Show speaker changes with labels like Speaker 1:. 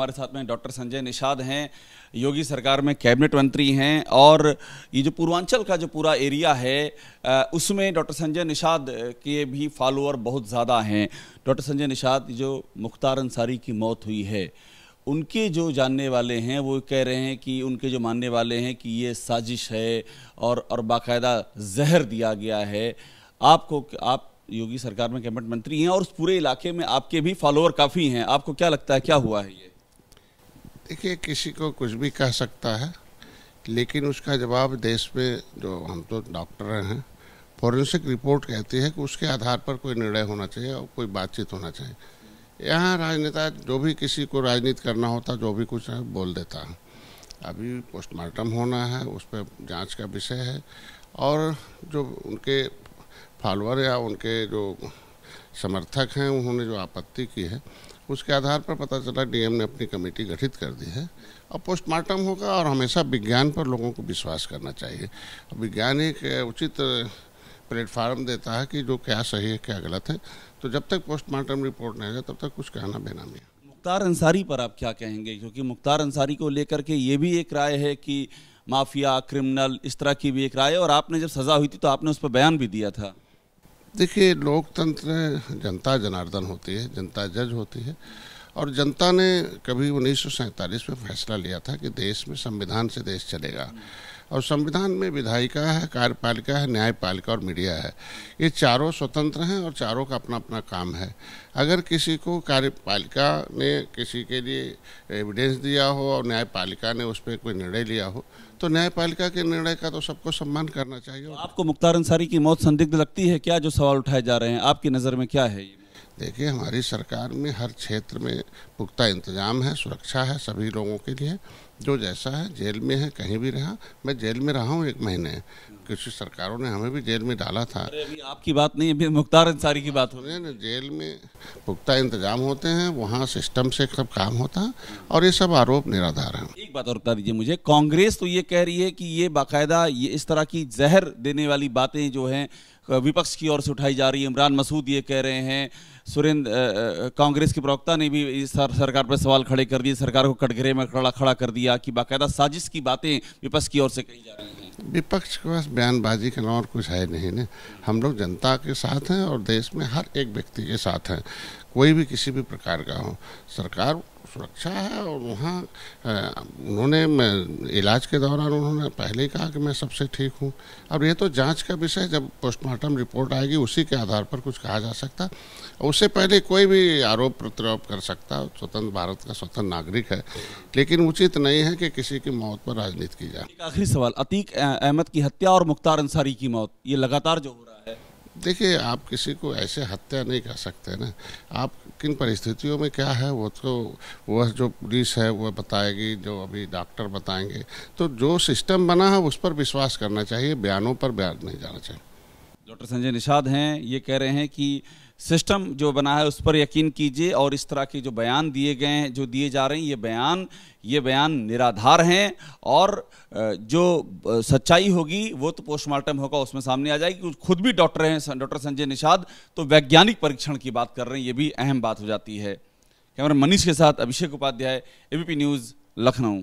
Speaker 1: हमारे साथ में डॉक्टर संजय निषाद हैं योगी सरकार में कैबिनेट मंत्री हैं और ये जो पूर्वांचल का जो पूरा एरिया है उसमें डॉक्टर संजय निषाद के भी फॉलोअर बहुत ज़्यादा हैं डॉक्टर संजय निषाद जो मुख्तार अंसारी की मौत हुई है उनके जो जानने वाले हैं वो कह रहे हैं कि उनके जो मानने वाले हैं कि ये साजिश है और और बाकायदा जहर दिया गया है आपको आप योगी सरकार में कैबिनेट मंत्री हैं और उस पूरे इलाके में आपके भी फॉलोअर काफ़ी हैं आपको क्या लगता है क्या हुआ है ये
Speaker 2: देखिए किसी को कुछ भी कह सकता है लेकिन उसका जवाब देश में जो हम तो डॉक्टर हैं फॉरेंसिक रिपोर्ट कहती है कि उसके आधार पर कोई निर्णय होना चाहिए और कोई बातचीत होना चाहिए यहाँ राजनेता जो भी किसी को राजनीति करना होता जो भी कुछ है बोल देता है अभी पोस्टमार्टम होना है उस पर जाँच का विषय है और जो उनके फॉलोअर या उनके जो समर्थक हैं उन्होंने जो आपत्ति की है उसके आधार पर पता चला डीएम ने अपनी कमेटी गठित कर दी है अब पोस्टमार्टम होगा और हमेशा विज्ञान पर लोगों को विश्वास करना चाहिए विज्ञान एक उचित प्लेटफार्म देता है कि जो क्या सही है क्या गलत है तो जब तक पोस्टमार्टम रिपोर्ट नहीं आ तब तक कुछ कहना बेनामी है
Speaker 1: मुख्तार अंसारी पर आप क्या कहेंगे क्योंकि मुख्तार अंसारी को लेकर के ये भी एक राय है कि माफिया क्रिमिनल इस
Speaker 2: तरह की भी एक राय है और आपने जब सज़ा हुई थी तो आपने उस पर बयान भी दिया था देखिए लोकतंत्र जनता जनार्दन होती है जनता जज होती है और जनता ने कभी उन्नीस में फैसला लिया था कि देश में संविधान से देश चलेगा और संविधान में विधायिका है कार्यपालिका है न्यायपालिका और मीडिया है ये चारों स्वतंत्र हैं और चारों का अपना अपना काम है अगर किसी को कार्यपालिका ने किसी के लिए एविडेंस दिया हो और न्यायपालिका ने उस पर कोई निर्णय लिया हो तो न्यायपालिका के निर्णय का तो सबको सम्मान करना चाहिए तो आपको मुख्तार अंसारी की मौत संदिग्ध लगती है क्या जो सवाल उठाए जा रहे हैं आपकी नज़र में क्या है ये देखिए हमारी सरकार में हर क्षेत्र में पुख्ता इंतजाम है सुरक्षा है सभी लोगों के लिए जो जैसा है जेल में है कहीं भी रहा मैं जेल में रहा हूँ एक महीने किसी सरकारों ने हमें भी जेल में डाला था अभी आपकी बात नहीं अभी मुख्तार अंसारी की बात हो रही है ना जेल में पुख्ता इंतजाम होते हैं वहाँ सिस्टम से सब काम होता और ये सब आरोप निराधार है एक बात और बता दीजिए मुझे कांग्रेस तो ये कह रही है कि ये बाकायदा
Speaker 1: ये इस तरह की जहर देने वाली बातें जो हैं विपक्ष की ओर से उठाई जा रही है इमरान मसूद ये कह रहे हैं सुरेंद्र कांग्रेस के प्रवक्ता ने भी इस सरकार पर सवाल खड़े कर दिए सरकार को कटघरे में खड़ा खड़ा कर दिया दिया कि बाकायदा साजिश की बातें विपक्ष की ओर से कही जा
Speaker 2: रही हैं विपक्ष के पास बयानबाजी के अलावा कुछ है नहीं ना हम लोग जनता के साथ हैं और देश में हर एक व्यक्ति के साथ हैं कोई भी किसी भी प्रकार का हो सरकार सुरक्षा है और वहाँ उन्होंने इलाज के दौरान उन्होंने पहले ही कहा कि मैं सबसे ठीक हूँ अब ये तो जांच का विषय जब पोस्टमार्टम रिपोर्ट आएगी उसी के आधार पर कुछ कहा जा सकता है उससे पहले कोई भी आरोप प्रत्यारोप कर सकता स्वतंत्र भारत का स्वतंत्र नागरिक है लेकिन उचित नहीं है कि किसी की मौत पर राजनीति की जाए आखिरी सवाल अतीक अहमद की हत्या और मुख्तार अंसारी की मौत ये लगातार जो हो रहा है देखिए आप किसी को ऐसे हत्या नहीं कर सकते ना आप किन परिस्थितियों में क्या है वो तो वह जो पुलिस है वह बताएगी जो अभी डॉक्टर बताएंगे तो जो सिस्टम बना है उस पर विश्वास करना चाहिए बयानों पर बयान नहीं जाना चाहिए डॉक्टर संजय निषाद हैं ये कह रहे हैं कि
Speaker 1: सिस्टम जो बना है उस पर यकीन कीजिए और इस तरह के जो बयान दिए गए हैं जो दिए जा रहे हैं ये बयान ये बयान निराधार हैं और जो सच्चाई होगी वो तो पोस्टमार्टम होगा उसमें सामने आ जाएगी खुद भी डॉक्टर हैं डॉक्टर संजय निषाद तो वैज्ञानिक परीक्षण की बात कर रहे हैं ये भी अहम बात हो जाती है कैमरा मनीष के साथ अभिषेक उपाध्याय एबीपी न्यूज़ लखनऊ